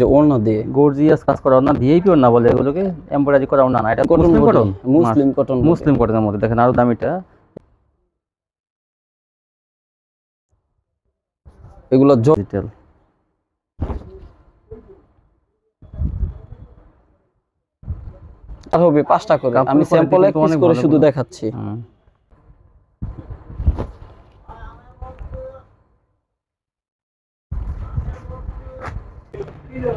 যে ওড়না দিয়ে গর্জিয়াস কাজ করা না দিয়েই পিওর না বলে এগুলোকে এমব্রয়ডারি করা ওড়না না এটা cotton cotton muslin cotton muslin কটনের মধ্যে দেখেন আরো দামিটা এগুলো ডিটেল আর হবে পাঁচটা করে আমি স্যাম্পলে করে শুধু দেখাচ্ছি হ্যাঁ হ্যাঁ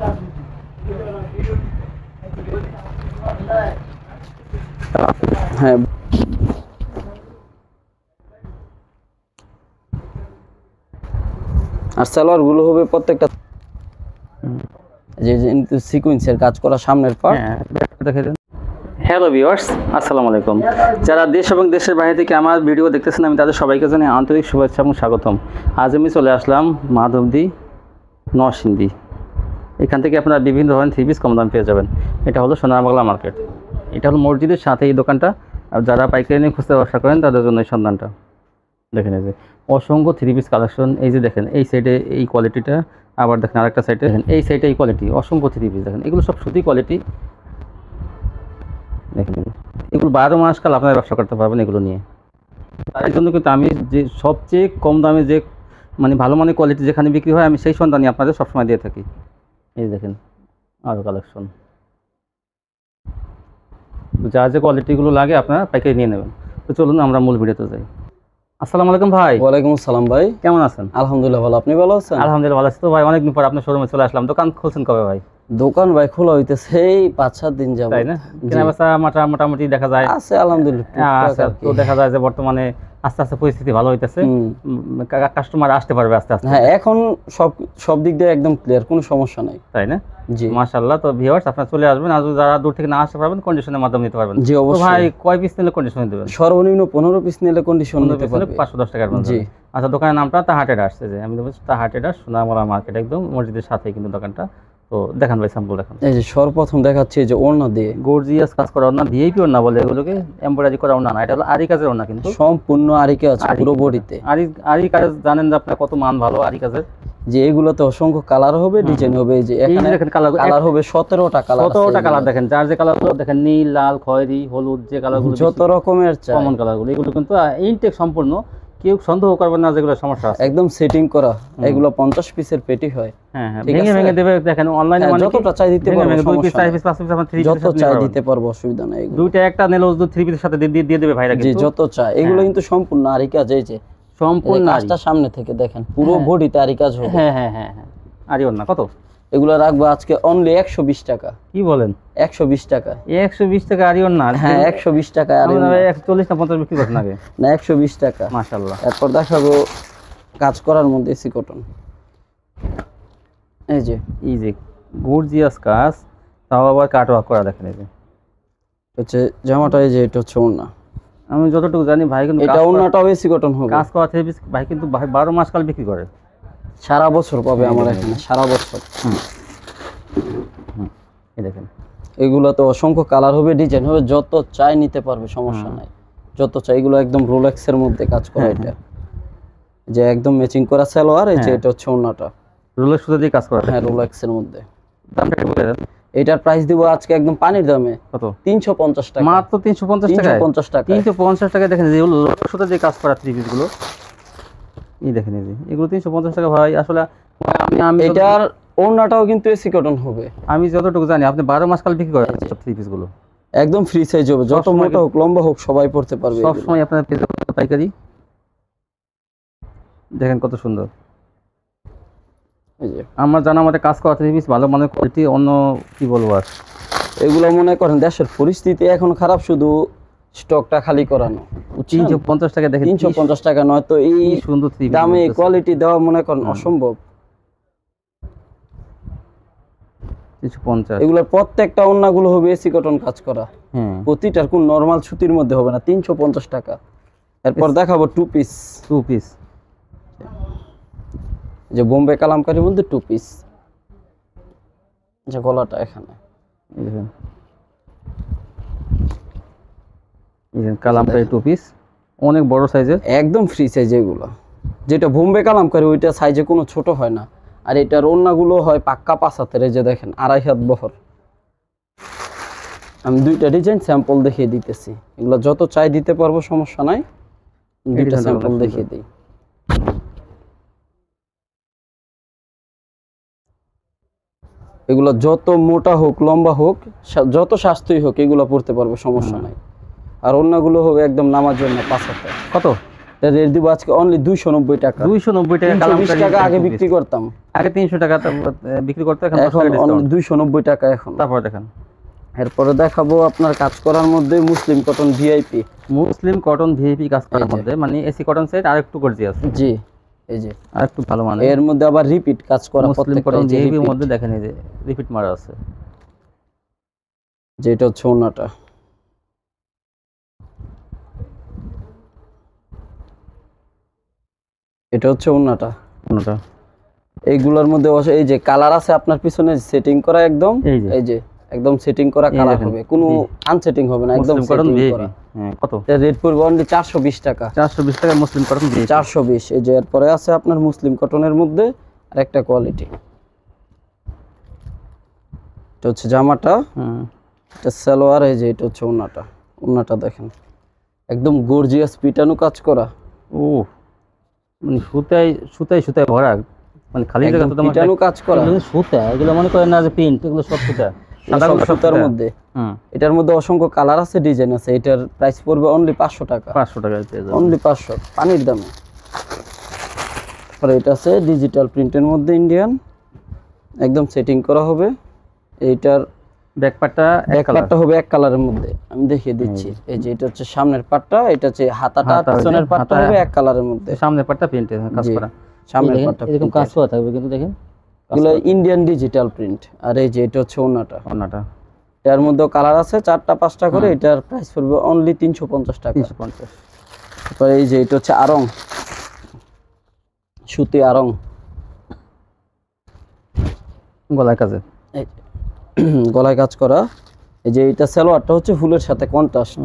আর সালোয়ারগুলো হবে প্রত্যেকটা যে সিকুয়েন্সের কাজ করা সামনের পর হ্যাঁ, দেখা দেন হ্যালো ভিওয়ার্স আসসালামু আলাইকুম যারা দেশ এবং দেশের বাইরে থেকে আমার ভিডিও দেখতেছেন আমি তাদের সবাইকে জানাই আন্তরিক শুভেচ্ছা এবং স্বাগতম আজ আমি চলে আসলাম মাধবদী নরসিংদী এখান থেকে আপনারা বিভিন্ন ধরনের থ্রি পিস কম দাম পেয়ে যাবেন এটা হলো সোনারবাংলা মার্কেট এটা হলো মসজিদের সাথে এই দোকানটা আর যারা পাইকারি নিয়ে খুঁজতে ব্যবসা করেন তাদের জন্য এই সন্ধানটা দেখেন এই যে অসংখ্য থ্রি পিস কালেকশন এই যে দেখেন এই সাইডে এই কোয়ালিটিটা আবার দেখেন আরেকটা সাইডে দেখেন এই সাইডে এই কোয়ালিটি অসংখ্য থ্রি পিস দেখেন এগুলো সব সুতি কোয়ালিটি দেখেন এগুলো বারো মাস কাল আপনারা ব্যবসা করতে পারবেন এগুলো নিয়ে তার জন্য কিন্তু আমি যে সবচেয়ে কম দামে যে মানে ভালো মানের কোয়ালিটি যেখানে বিক্রি হয় আমি সেই সন্ধানই আপনাদের সবসময় দিয়ে থাকি এই দেখেন আরও কালেকশন যা যে কোয়ালিটিগুলো লাগে আপনারা প্যাকেজ নিয়ে নেবেন তো চলুন আমরা মূল ভিডিওতে যাই আলাইকুম ভাই ওয়ালাইকুম আসসালাম ভাই কেমন আছেন আলহামদুলিল্লাহ ভালো আপনি ভালো আছেন আলহামদুলিল্লাহ ভালো আছি তো ভাই অনেকদিন পর আপনার শোরুমে চলে আসলাম দোকান খুলছেন কবে ভাই দোকান ভাই খোলা হইতেছে পাঁচ সাত দিন যাবে তাই না কেনাবেচা মোটামুটি দেখা যায় আছে আলহামদুলিল্লাহ আচ্ছা, তো দেখা যায় যে বর্তমানে আস্তে আস্তে পরিস্থিতি ভালো হইতেছে কাস্টমার আসতে পারবে আস্তে আস্তে হ্যাঁ এখন সব সব দিক দিয়ে একদম ক্লিয়ার কোনো সমস্যা নাই তাই না জি মাশাআল্লাহ তো ভিউয়ার্স আপনারা চলে আসবেন আর যারা দূর থেকে না আসতে পারবেন কন্ডিশনের মাধ্যমে নিতে পারবেন জি অবশ্যই ভাই কয় পিস নিলে কন্ডিশন দিবেন সর্বনিম্ন 15 পিস নিলে কন্ডিশন দিতে পারবেন 510 টাকার মধ্যে জি আচ্ছা দোকানের নামটা তাহাটে আসছে যে আমি বলছি তাহাটে ডাস সোনামরা মার্কেট একদম মসজিদের সাথেই কিন্তু দোকানটা তো দেখান ভাই স্যাম্পল দেখান এই যে সর্বপ্রথম যে ওড়না দিয়ে গর্জিয়াস কাজ করা ওড়না ওড়না বলে এগুলোকে এমব্রয়ডারি করা ওড়না না এটা হলো আরি কাজের ওড়না কিন্তু সম্পূর্ণ আরি কাজ পুরো বডিতে আরি আরি কাজ জানেন যে আপনার কত মান ভালো আরি কাজের যে এগুলোতে অসংখ্য কালার হবে ডিজাইন হবে যে এখানে দেখেন কালার কালার হবে 17টা কালার 17টা কালার দেখেন যার যে গুলো দেখেন নীল লাল খয়েরি হলুদ যে কালার গুলো যত রকমের কমন গুলো এগুলো কিন্তু ইনটেক সম্পূর্ণ কেউ সন্দেহ করবেন না যেগুলো সমস্যা একদম সেটিং করা এগুলো পিসের পেটি হয় যত চাই দিতে পারবো অসুবিধা নাই দুইটা একটা সাথে দিয়ে দিয়ে দেবে ভাইরা যত হ্যাঁ। এগুলো কিন্তু সম্পূর্ণ যে সম্পূর্ণ সামনে থেকে দেখেন পুরো বডিতে হ্যাঁ। আরি হ্যাঁ, হ্যাঁ হ্যাঁ হ্যাঁ আরি না কত এগুলো রাখবো আজকে অনলি একশো বিশ টাকা কি বলেন একশো বিশ টাকা একশো বিশ টাকা আরিও না হ্যাঁ একশো বিশ টাকা না পঞ্চাশ বিক্রি করেন আগে না একশো বিশ টাকা মাসাল্লাহ এরপর দেখাবো কাজ করার মধ্যে এসি কটন এই যে এই যে গর্জিয়াস কাজ তাও আবার কাট ওয়াক করা দেখেন এই যে হচ্ছে জামাটা এই যে এটা হচ্ছে ওড়না আমি যতটুকু জানি ভাই কিন্তু এটা ওড়নাটাও এসি কটন হবে কাজ করা থেকে ভাই কিন্তু বারো মাস কাল বিক্রি করে সারা বছর পাবে আমার এখানে সারা বছর এগুলো তো অসংখ্য কালার হবে ডিজাইন হবে যত চাই নিতে পারবে সমস্যা নাই যত চাই এগুলো একদম রোলেক্স এর মধ্যে কাজ করা হ্যাঁ, এটা হ্যাঁ। যে একদম ম্যাচিং করা সালোয়ার এই যে হ্যাঁ। এটা হচ্ছে ওড়নাটা রোলেক্স সুতা দিয়ে কাজ করা হ্যাঁ রোলেক্স এর মধ্যে দামটা একটু বলে দেন এটার প্রাইস দিব আজকে একদম পানির দামে কত 350 টাকা মাত্র 350 টাকা 350 টাকা 350 টাকা দেখেন যে রোলেক্স সুতা দিয়ে কাজ করা থ্রি পিস গুলো এই দেখেন এই যে এগুলো তিনশো পঞ্চাশ টাকা ভাই আসলে এটার কিন্তু এসি কটন হবে আমি যতটুকু জানি আপনি বারো মাস কাল বিক্রি করেন সব থ্রি পিসগুলো একদম ফ্রি সাইজ হবে যত মোটা হোক লম্বা হোক সবাই পড়তে পারবে আপনার পাইকারি দেখেন কত সুন্দর আমার জানা মতে কাজ করা থ্রি পিস ভালো কোয়ালিটি অন্য কি বলবো আর এগুলো মনে করেন দেশের পরিস্থিতি এখন খারাপ শুধু স্টকটা খালি করানো হ্যাঁ। হ্যাঁ। হ্যাঁ। সুতির মধ্যে হবে না তিনশো পঞ্চাশ টাকা দেখাবো টু পিস টু পিস যে বোম্বে কালামকারী মধ্যে টু পিস যে গলাটা এখানে কালামকারি টু পিস অনেক বড় সাইজের একদম ফ্রি সাইজ এগুলো যেটা বোম্বে কালামকারি ওইটা সাইজে কোনো ছোট হয় না আর এটার হয় পাক্কা পাঁচ হাতের যে দেখেন আড়াই হাত বহর আমি দুইটা ডিজাইন স্যাম্পল দেখিয়ে দিতেছি এগুলো যত চাই দিতে পারবো সমস্যা নাই দুইটা স্যাম্পল দেখিয়ে দিই এগুলো যত মোটা হোক লম্বা হোক যত স্বাস্থ্যই হোক এগুলো পড়তে পারবো সমস্যা হ্যাঁ। নাই আর অন্যগুলো হবে একদম নামার জন্য পাঁচ হাজার কত অনলি দুইশো নব্বই টাকা দুইশো নব্বই টাকা মুসলিম কটন কাজ করার মধ্যে মানে এসি কটন এই যে ভালো মানে এর মধ্যে আবার রিপিট কাজ করা মুসলিম কটন ভিআইপির মধ্যে দেখেন এই যে রিপিট মারা আছে যেটা হচ্ছে এটা হচ্ছে ওন্নাটা ওন্নাটা এইগুলোর মধ্যে এই যে কালার আছে আপনার পিছনে সেটিং করা একদম এই যে একদম সেটিং করা কালার হবে কোনো আনসেটিং হবে না একদম কটন করা হ্যাঁ, কত রেট পড়বে অনলি 420 টাকা 420 টাকা মুসলিম কটন 420 এই যে এরপরে আছে আপনার মুসলিম কটনের মধ্যে আর একটা কোয়ালিটি এটা হচ্ছে জামাটা এটা সালোয়ার এই যে এটা হচ্ছে ওন্নাটা ওন্নাটা দেখেন একদম গর্জিয়াস পিটানো কাজ করা ও মানে সুতায় সুতায় সুতায় ভরা মানে খালি জায়গা তো তোমার কাজ করা সুতা এগুলো মনে করেন না যে প্রিন্ট এগুলো সব সুতা সুতার মধ্যে এটার মধ্যে অসংখ্য কালার আছে ডিজাইন আছে এটার প্রাইস পড়বে অনলি পাঁচশো টাকা পাঁচশো টাকা অনলি পাঁচশো পানির দামে তারপরে এটা আছে ডিজিটাল প্রিন্টের মধ্যে ইন্ডিয়ান একদম সেটিং করা হবে এইটার ব্যাক মধ্যে কালার আছে চারটা পাঁচটা করে এটার প্রাইস পড়বে অনলি তিনশো পঞ্চাশ টাকা তিনশো এই যে এটা হচ্ছে আরং সুতি আরং গলায় কাজে গলায় কাজ করা এই যে এটা সালোয়ারটা হচ্ছে ফুলের সাথে কন্ট্রাস্ট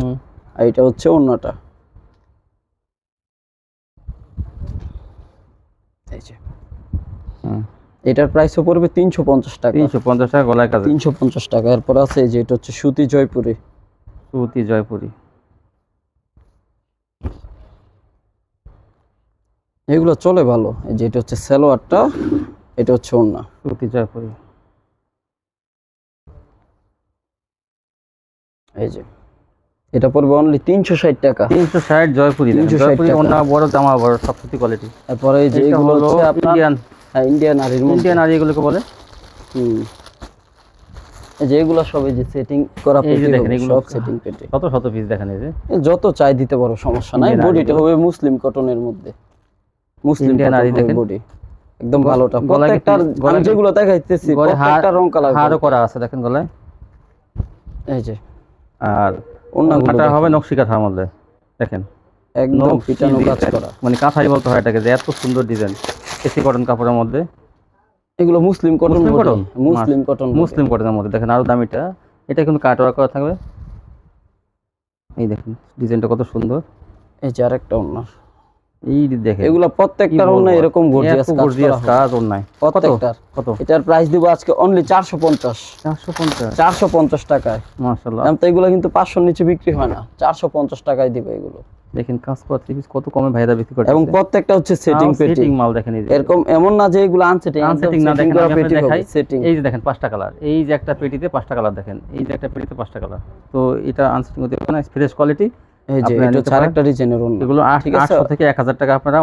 আর এটা হচ্ছে অন্যটা এটার প্রাইসও পড়বে তিনশো পঞ্চাশ টাকা তিনশো পঞ্চাশ টাকা গলায় কাজ তিনশো পঞ্চাশ টাকা এরপর আছে যে এটা হচ্ছে সুতি জয়পুরি সুতি জয়পুরি এগুলো চলে ভালো এই যে এটা হচ্ছে সালোয়ারটা এটা হচ্ছে অন্য সুতি জয়পুরি এই যে এটা পড়বে অনলি তিনশো ষাট টাকা তিনশো ষাট জয়পুরি তিনশো ষাট টাকা বড় জামা বড় সবকিছু কোয়ালিটি তারপরে এই যে এগুলো হচ্ছে হ্যাঁ ইন্ডিয়ান আর ইন্ডিয়ান আর এগুলোকে বলে যে সেটিং করা দেখেন এগুলো সব সেটিং কত শত পিস দেখেন এই যে যত চাই দিতে পারো সমস্যা নাই বডিটা হবে মুসলিম কটনের মধ্যে মুসলিম নারী দেখেন বডি একদম ভালোটা যেগুলো দেখাইতেছি একটা রং কালার করা আছে দেখেন গলায় এই যে আর ওন্নাটা হবে নকশি কাঁথার মধ্যে দেখেন মানে কাঁথাই বলতে হয় এটাকে যে এত সুন্দর ডিজাইন এসি কটন কাপড়ের মধ্যে এগুলো muslin cotton cotton muslin cotton muslin কটনের মধ্যে দেখেন আরো দামিটা এটা কিন্তু কাটওয়ার করা থাকবে এই দেখুন ডিজাইনটা কত সুন্দর এই যে আরেকটা অন্য এরকম কত কমে ভাইরা বিক্রি এবং প্রত্যেকটা হচ্ছে সেটিং মাল দেখেন এরকম এমন না যে এগুলো আনসেটিং এই যে দেখেন পাঁচটা কালার এই যে একটা পেটিতে পাঁচটা কালার দেখেন এই যে একটা পেটিতে পাঁচটা কালার তো এটা আনসেটিং ফ্রেশ কোয়ালিটি যদি পারেন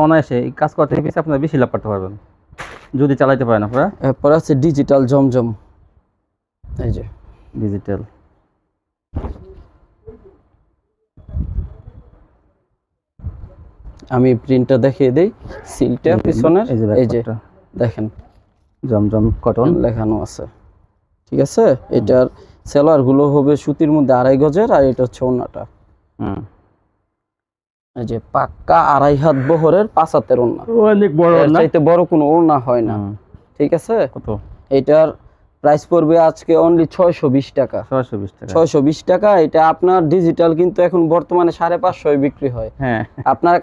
আপনারা ডিজিটাল জমজম এই যে ডিজিটাল আমি প্রিন্টটা দেখিয়ে দেই সিলটা পিছনের এই যে দেখেন জমজম কটন লেখানো আছে ঠিক আছে এটার সেলারগুলো হবে সুতির মধ্যে আড়াই গজের আর এটা হচ্ছে ওনাটা যে পাক্কা আড়াই হাত বহরের ওড়না অনেক বড় বড় কোনো ওড়না হয় না ঠিক আছে কত এটার প্রাইস পড়বে আজকে অনলি টাকা টাকা টাকা এটা আপনার ডিজিটাল কিন্তু এখন বর্তমানে সাড়ে পাঁচশো বিক্রি হয় হ্যাঁ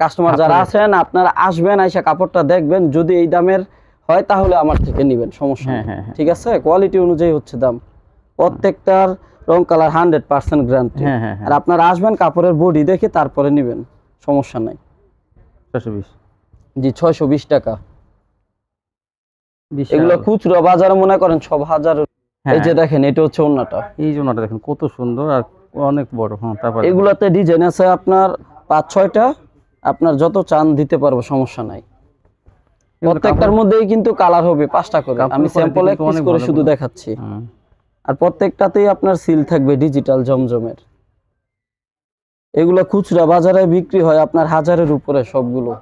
কাস্টমার যারা আছেন আপনারা আসবেন আইসা কাপড়টা দেখবেন যদি এই দামের হয় তাহলে আমার থেকে নেবেন সমস্যা হ্যাঁ, হ্যাঁ, হ্যাঁ। ঠিক আছে কোয়ালিটি অনুযায়ী হচ্ছে দাম প্রত্যেকটার রং কালার হান্ড্রেড পার্সেন্ট গ্যারান্টি হ্যাঁ, হ্যাঁ। আর আপনার আসবেন কাপড়ের বডি দেখে তারপরে নেবেন সমস্যা নাই জি ছয়শো বিশ টাকা এগুলো খুচরো বাজার মনে করেন ছ হাজার হ্যাঁ, এই যে দেখেন এটা হচ্ছে অন্যটা এই যে দেখেন কত সুন্দর আর অনেক বড় হ্যাঁ তারপর এগুলোতে ডিজাইন আছে আপনার পাঁচ ছয়টা আপনার যত চান দিতে পারবো সমস্যা নাই প্রত্যেকটার মধ্যেই কিন্তু কালার হবে পাঁচটা করে আমি স্যাম্পলে করে শুধু দেখাচ্ছি আর প্রত্যেকটাতেই আপনার সিল থাকবে ডিজিটাল জমজমের এগুলো খুচরা বাজারে বিক্রি হয় আপনার হাজারের উপরে সবগুলো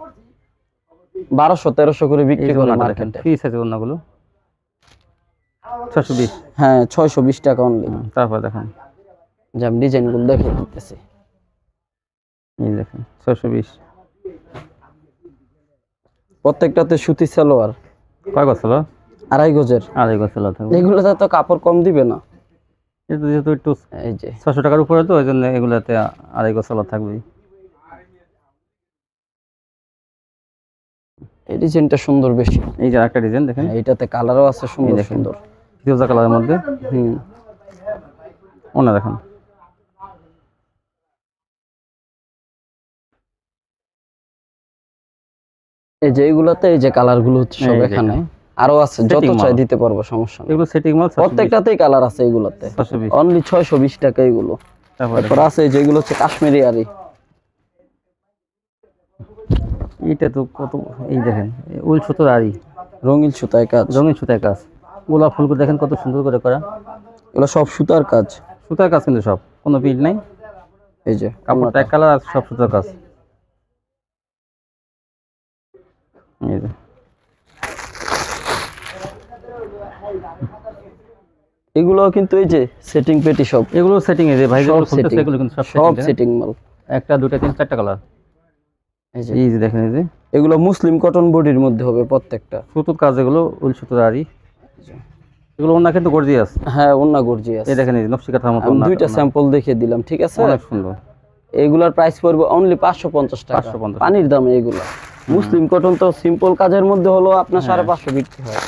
বারোশো তেরোশো করে বিক্রি করে মার্কেটে ছশো বিশ হ্যাঁ ছয়শো বিশ টাকা অনলি তারপর দেখেন যে আমি ডিজাইনগুলো দেখে দিতেছি দেখেন ছশো বিশ প্রত্যেকটাতে সুতি সালোয়ার কয় গজ সালোয়ার আড়াই গজের আড়াই গজ সেলাই থাকবে এগুলোতে তো কাপড় কম দিবে না এটা যেহেতু একটু এই যে ছশো টাকার উপরে তো ওই জন্য এগুলোতে আড়াই গজ সেলাই থাকবেই এই ডিজাইনটা সুন্দর বেশি এই যে একটা ডিজাইন দেখেন হ্যাঁ, এইটাতে কালারও আছে সুন্দর সুন্দর ফিরোজা কালারের মধ্যে হুম ওনা দেখেন এই যে এইগুলাতে এই যে কালারগুলো হচ্ছে সব এখানে আরো আছে যত চাই দিতে পারবো সমস্যা এগুলো সেটিং মাল প্রত্যেকটাতেই কালার আছে এগুলোতে অনলি 620 টাকা এগুলো তারপর আছে যেগুলো হচ্ছে কাশ্মীরি আরি এটা তো কত এই দেখেন উল সুতোর আরি রঙিন সুতায় কাজ রঙিন সুতায় কাজ গোলাপ ফুলগুলো দেখেন কত সুন্দর করে করা এগুলো সব সুতার কাজ সুতার কাজ কিন্তু সব কোনো বিল নাই এই যে কাপড়টা এক কালার আছে সব সুতার কাজ এই যে এগুলো কিন্তু এই যে সেটিং পেটি সব এগুলো সেটিং এই যে ভাই সব সেটিং এগুলো কিন্তু সব সেটিং সব সেটিং মাল একটা দুটো তিন চারটা কালার এই যে এই যে দেখেন এই যে এগুলো মুসলিম কটন বডির মধ্যে হবে প্রত্যেকটা সুতোর কাজ এগুলো উল সুতোর আরি এগুলো ওন্না কিন্তু গর্জিয়াস হ্যাঁ ওনা গর্জিয়াস এই দেখেন এই নকশি কাঁথার মতো দুইটা স্যাম্পল দেখিয়ে দিলাম ঠিক আছে অনেক সুন্দর এগুলোর প্রাইস পড়বে অনলি 550 টাকা 550 পানির দাম এগুলো মুসলিম কটন তো সিম্পল কাজের মধ্যে হলো আপনার 550 হ্যাঁ। বিক্রি হয়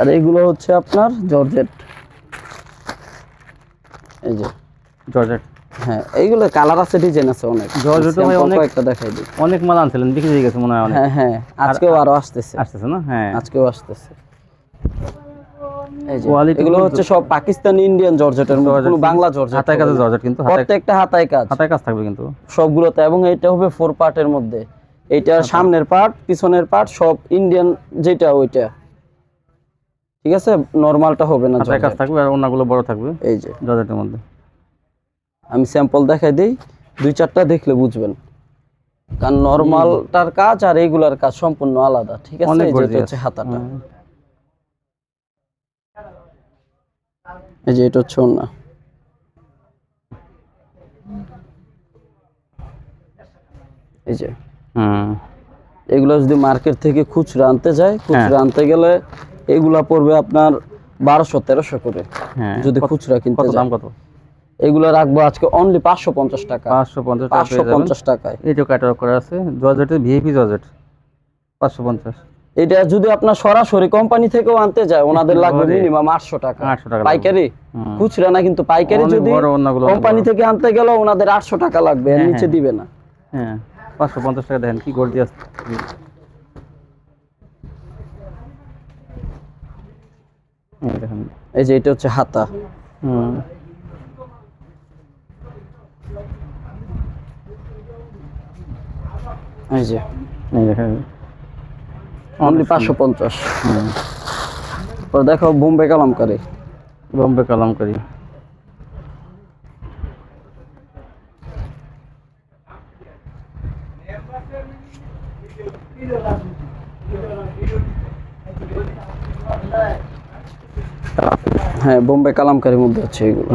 আর এইগুলো হচ্ছে আপনার জর্জেট এই যে জর্জেট হ্যাঁ, ইন্ডিয়ান হ্যাঁ, হ্যাঁ, জর্জেটের বাংলা জর্জেট কিন্তু হাতায় কাজ হাতায় কাজ থাকবে কিন্তু সবগুলোতে এবং এটা হবে ফোর পার্টের মধ্যে এটা আচ্ছা। সামনের পার্ট পিছনের পার্ট সব ইন্ডিয়ান যেটা ওইটা ঠিক আছে নরমালটা হবে না কাজ থাকবে আর ওনাগুলো বড় থাকবে এই যে জর্জেটের মধ্যে আমি স্যাম্পল দেখাই দিই দুই চারটা দেখলে বুঝবেন কারণ নরমালটার কাজ আর এইগুলার কাজ সম্পূর্ণ আলাদা ঠিক আছে যেটা হচ্ছে হাতাটা এই যে এটা হচ্ছে ওনা এই যে হুম এগুলো যদি মার্কেট থেকে খুচরা আনতে যায় খুচরা হ্যাঁ। আনতে গেলে এগুলা পড়বে আপনার বারোশো তেরোশো করে হ্যাঁ, যদি খুচরা কিনতে দাম কত রাখবো আজকে অনলি পাঁচশো পঞ্চাশ টাকা পাঁচশো পঞ্চাশ পঞ্চাশ টাকায় এই যে করা আছে জজেট পাঁচশো পঞ্চাশ এটা যদি আপনার সরাসরি কোম্পানি থেকেও আনতে যায় ওনাদের হ্যাঁ, লাগবে মিনিমাম আটশো টাকা আটশো টাকা পাইকারি খুচরা না কিন্তু পাইকারি যদি কোম্পানি থেকে আনতে গেলে ওনাদের আটশো টাকা লাগবে হ্যাঁ, নিচে দিবে না হ্যাঁ পাঁচশো পঞ্চাশ টাকা দেন কি করে দিয়ে এই যে এটা হচ্ছে হাতা হুম এই যে দেখেন অনলি পাঁচশো পঞ্চাশ পরে দেখো বোম্বে কালামকারি বোম্বে কালামকারি হ্যাঁ বোম্বে কালামকারির মধ্যে আছে এগুলো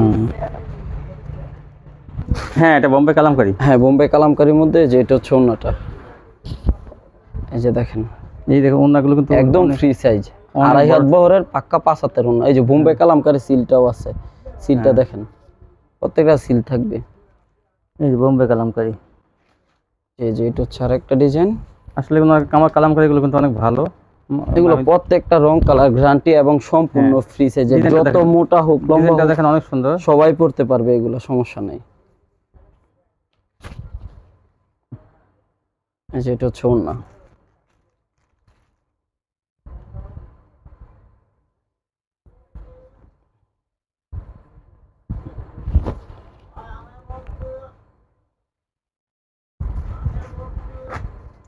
হ্যাঁ এটা বোম্বে কালামকারি হ্যাঁ বোম্বে কালামকারির মধ্যে যে এটা হচ্ছে ওনাটা এই যে দেখেন এই দেখো ওনাগুলো কিন্তু একদম ফ্রি সাইজ আড়াই হাত বহরের পাক্কা পাঁচ হাতের ওনা এই যে বোম্বে হ্যাঁ। কালামকারি সিলটাও আছে সিলটা হ্যাঁ। দেখেন প্রত্যেকটা সিল থাকবে এই যে বোম্বে কালামকারি এই যে এটা হচ্ছে আরেকটা ডিজাইন আসলে আমার কালামকারিগুলো কিন্তু অনেক ভালো এগুলো মানে- প্রত্যেকটা রং কালার গ্যারান্টি এবং সম্পূর্ণ ফ্রি হ্যাঁ। সাইজের যত মোটা হোক লম্বা দেখেন অনেক সুন্দর সবাই পড়তে পারবে এগুলো সমস্যা নেই যেটা হচ্ছে না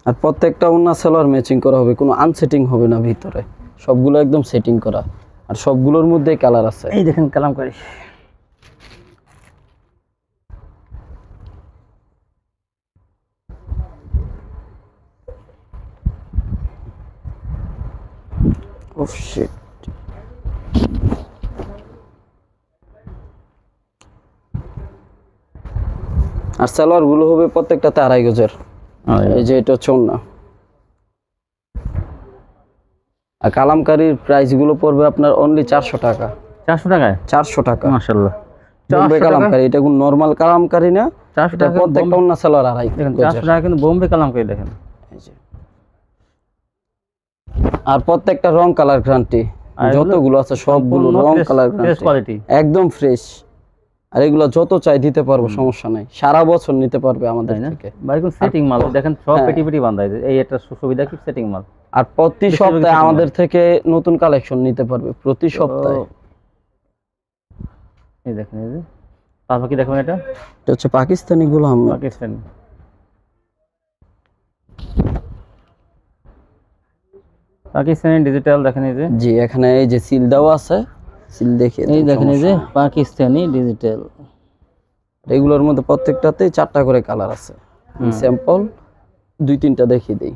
আর প্রত্যেকটা অন্য সেলার ম্যাচিং করা হবে কোনো আনসেটিং হবে না ভিতরে সবগুলো একদম সেটিং করা আর সবগুলোর মধ্যে কালার আছে এই দেখেন কালাম করি oh, আর সালোয়ার গুলো হবে প্রত্যেকটাতে আড়াই গজের যে এটা হচ্ছে আর কালামকারীর পড়বে আপনার অনলি চারশো টাকা চারশো টাকায় চারশো টাকা বোম্বে দেখেন আর প্রত্যেকটা রং কালার যতগুলো আছে সবগুলো রং কালার একদম ফ্রেশ আর এগুলো যত চাই দিতে পারবো সমস্যা নাই সারা বছর নিতে পারবে আমাদের থেকে ভাই কোন সেটিং মাল দেখেন সব হ্যাঁ। পেটি পেটি বাঁধা এই একটা সুবিধা কি সেটিং মাল আর প্রতি সপ্তাহে আমাদের থেকে নতুন কালেকশন নিতে পারবে প্রতি সপ্তাহে এই দেখেন এই যে পাখি দেখুন এটা এটা হচ্ছে পাকিস্তানি গোলাম পাকিস্তান পাকিস্তানি ডিজিটাল দেখেন এই যে জি এখানে এই যে সিল দেওয়া আছে সিল দেখে এই দেখেন যে পাকিস্তানি ডিজিটাল এগুলোর মধ্যে প্রত্যেকটাতে চারটা করে কালার আছে স্যাম্পল দুই তিনটা দেখিয়ে দিই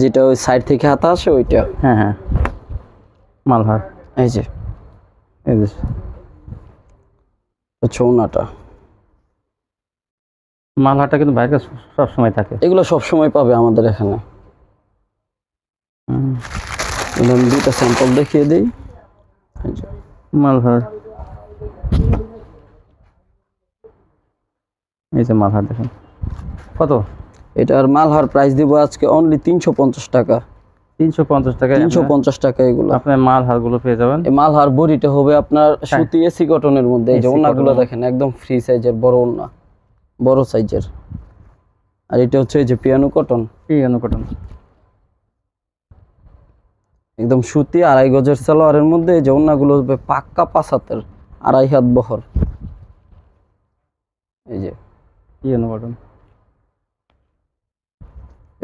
যেটা ওই সাইড থেকে হাতা আসে ওইটা হ্যাঁ হ্যাঁ মালহার এই যে এই যে ছৌনাটা মালহাটা কিন্তু বাইরে সব সময় থাকে এগুলো সব সময় পাবে আমাদের এখানে আমি দুইটা স্যাম্পল দেখিয়ে দিই মালহার এই যে মালহার দেখেন কত এটার হওয়ার প্রাইস দিব আজকে অনলি তিনশো টাকা তিনশো পঞ্চাশ টাকা তিনশো পঞ্চাশ টাকা গুলো পেয়ে যাবেন হবে আপনার হ্যাঁ। সুতি এসি কটনের একদম বড় সাইজের আর এটা হচ্ছে পিয়ানো কটন পিয়ানো কটন একদম সুতি আড়াই গজের সালোয়ারের মধ্যে এই যে ওনাগুলো গুলো পাক্কা পাঁচাতের আড়াই হাত বহর এই যে পিয়ানো কটন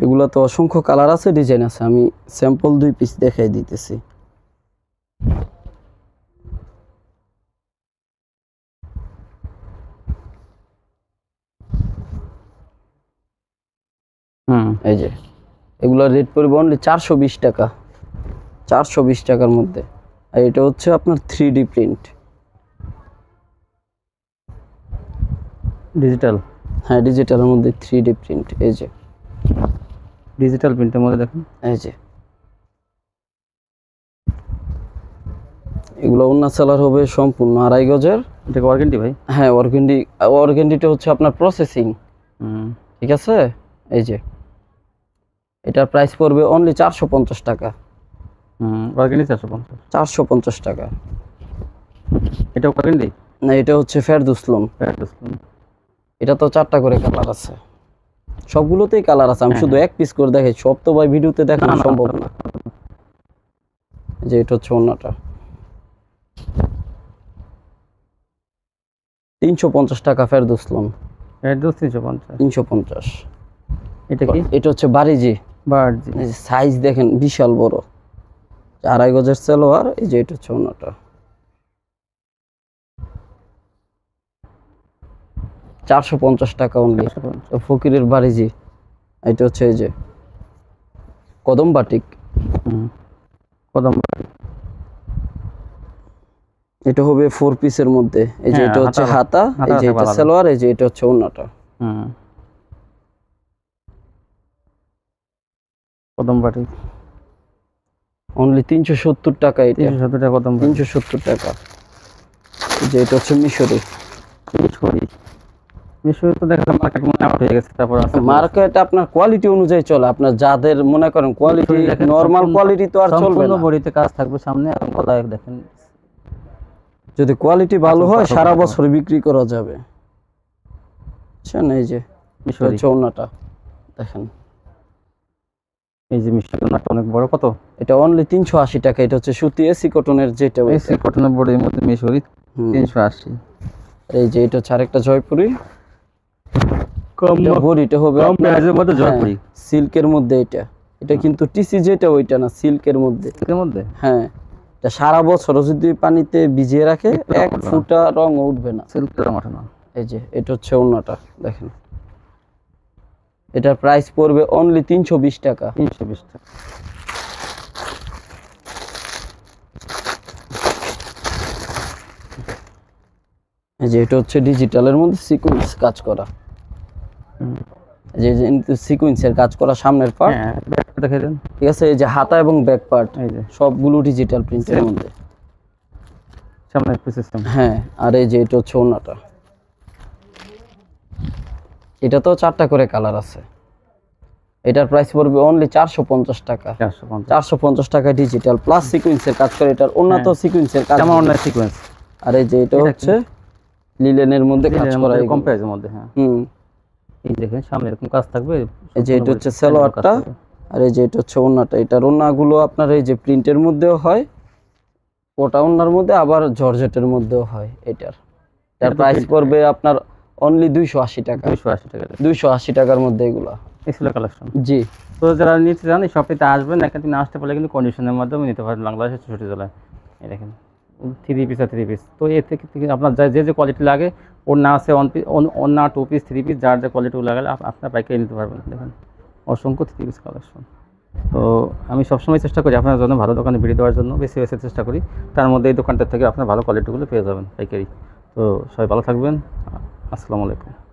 এগুলোতে অসংখ্য কালার আছে ডিজাইন আছে আমি স্যাম্পল দুই পিস দেখাই দিতেছি হুম এই যে এগুলোর রেট পড়বে অনলি চারশো বিশ টাকা চারশো বিশ টাকার মধ্যে আর এটা হচ্ছে আপনার থ্রি ডি প্রিন্ট ডিজিটাল হ্যাঁ ডিজিটালের মধ্যে থ্রি ডি প্রিন্ট এই যে ডিজিটাল প্রিন্টের মধ্যে দেখুন এই যে এগুলো অন্য সেলার হবে সম্পূর্ণ আড়াই গজের এটা ওয়ার্গেন্ডি ভাই হ্যাঁ ওয়ার্গেন্ডি ওয়ার্গেন্ডিটা হচ্ছে আপনার প্রসেসিং ঠিক আছে এই যে এটার প্রাইস পড়বে অনলি চারশো পঞ্চাশ টাকা চারশো পঞ্চাশ চারশো পঞ্চাশ টাকা এটা ওয়ার্গেন্ডি না এটা হচ্ছে ফেরদুসলম ফেরদুসলম এটা তো চারটা করে কালার আছে সবগুলোতেই কালার আছে আমি হ্যাঁ, শুধু হ্যাঁ। এক পিস করে দেখাই সব তো ভাই ভিডিওতে দেখানো সম্ভব না যে এটা হচ্ছে অন্যটা তিনশো পঞ্চাশ টাকা ফেরদোস লোন তিনশো পঞ্চাশ তিনশো পঞ্চাশ এটা কি এটা হচ্ছে বাড়িজি বাড়িজি সাইজ দেখেন বিশাল বড় আড়াই গজের সেলোয়ার এই যে এটা হচ্ছে অন্যটা চারশো পঞ্চাশ টাকা অনলি ফকিরের বাড়ি জি এটা হচ্ছে এই যে কদম বাটিক কদম এটা হবে ফোর পিসের মধ্যে এই যে হ্যাঁ, এটা হচ্ছে হাতা এই যে এটা সালোয়ার এই যে এটা হচ্ছে ওন্নাটা কদম বাটিক অনলি তিনশো সত্তর টাকা এটা কদম তিনশো সত্তর টাকা এই যে এটা হচ্ছে মিশরি মিশরি যদি কোয়ালিটি ভালো হয় সারা বছর বিক্রি করা যাবে এই যে মিশরি অনেক বড় কত এটা অনলি তিনশো আশি টাকা এটা হচ্ছে সুতি এসি কটনের যেটা এসি কটনের বডির মধ্যে তিনশো আশি এই যে এটা হচ্ছে আরেকটা জয়পুরি সারা বছর যদি পানিতে ভিজিয়ে রাখে এক ফুটা রং উঠবে না এই যে এটা হচ্ছে অন্যটা দেখেন এটার প্রাইস পড়বে অনলি তিনশো টাকা তিনশো টাকা এই যে এটা হচ্ছে ডিজিটালের মধ্যে সিকুয়েন্স কাজ করা যে সিকোয়েন্সের কাজ করা সামনের পার্ট হ্যাঁ, দেখে দেন ঠিক আছে এই যে হাতা এবং ব্যাক পার্ট সবগুলো ডিজিটাল প্রিন্টের মধ্যে সামনের সিস্টেম হ্যাঁ আর এই যে এটা হচ্ছে ওনাটা এটা তো চারটা করে কালার আছে এটার প্রাইস পড়বে অনলি চারশো পঞ্চাশ টাকা চারশো পঞ্চাশ টাকা ডিজিটাল প্লাস সিকুয়েন্সের কাজ করে এটার উন্নত হ্যাঁ। সিকুয়েন্সের কাজ আমার অন্য সিকুয়েন্স আর এই যে এটা হচ্ছে লিলেনের মধ্যে কাজ করা কম মধ্যে হ্যাঁ হুম এই দেখেন সামনে এরকম কাজ থাকবে এই যে এটা হচ্ছে সালোয়ারটা আর এই যে এটা হচ্ছে এটা আপনার এই যে প্রিন্টের মধ্যেও হয় মধ্যে আবার জর্জেটের মধ্যেও হয় এটার এটার প্রাইস পড়বে হ্যাঁ। আপনার অনলি দুইশো আশি টাকা দুইশো আশি টাকা দুইশো আশি টাকার মধ্যে এগুলো কালেকশন জি তো যারা নিতে চান এই শপটিতে আসবেন এখানে আসতে পারলে কিন্তু কন্ডিশনের মাধ্যমে নিতে পারেন বাংলাদেশের ছুটি জেলায় এই দেখেন থ্রি পিস আর থ্রি পিস তো এর থেকে আপনার যে যে কোয়ালিটি লাগে না আছে ওয়ান পিস না টু পিস থ্রি পিস যার যে কোয়ালিটি লাগালে আপনার পাইকারি নিতে পারবেন দেখেন অসংখ্য থ্রি পিস কালেকশন তো আমি সবসময় চেষ্টা করি আপনার জন্য ভালো দোকানে ভিড় দেওয়ার জন্য বেশি বেশি চেষ্টা করি তার মধ্যে এই দোকানটার থেকে আপনার ভালো কোয়ালিটিগুলো পেয়ে যাবেন পাইকারি তো সবাই ভালো থাকবেন আসসালামু আলাইকুম